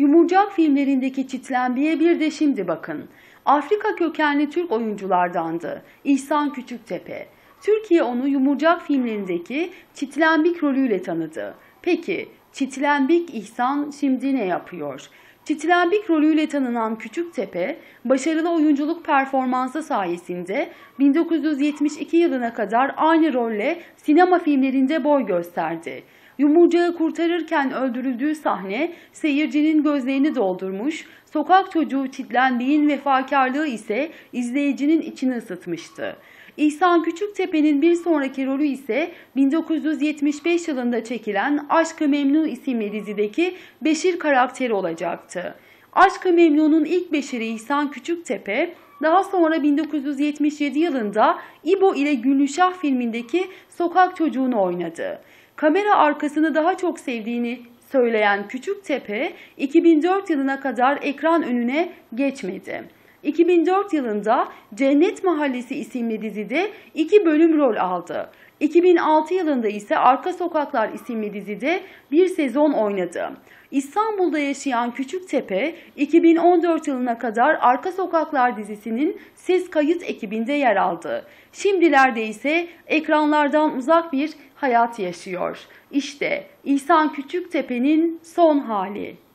Yumurcak filmlerindeki Çitlenbiye bir de şimdi bakın. Afrika kökenli Türk oyunculardandı. İhsan Küçüktepe. Türkiye onu Yumurcak filmlerindeki Çitlenbik rolüyle tanıdı. Peki Çitlenbik İhsan şimdi ne yapıyor? Çitlenbik rolüyle tanınan Küçüktepe, başarılı oyunculuk performansı sayesinde 1972 yılına kadar aynı rolle sinema filmlerinde boy gösterdi. Yumurcağı kurtarırken öldürüldüğü sahne seyircinin gözlerini doldurmuş, sokak çocuğu çitlendiğin vefakarlığı ise izleyicinin içini ısıtmıştı. İhsan Küçüktepe'nin bir sonraki rolü ise 1975 yılında çekilen Aşkı Memnu isimli dizideki Beşir karakteri olacaktı. Aşkı Memnu'nun ilk Beşir'i İhsan Küçüktepe, daha sonra 1977 yılında İbo ile Gülüşah filmindeki Sokak Çocuğunu oynadı kamera arkasını daha çok sevdiğini söyleyen küçük tepe, 2004 yılına kadar ekran önüne geçmedi. 2004 yılında Cennet Mahallesi isimli dizide iki bölüm rol aldı. 2006 yılında ise Arka Sokaklar isimli dizide bir sezon oynadı. İstanbul'da yaşayan Küçük Tepe, 2014 yılına kadar Arka Sokaklar dizisinin ses kayıt ekibinde yer aldı. Şimdilerde ise ekranlardan uzak bir hayat yaşıyor. İşte İhsan Tepe'nin son hali.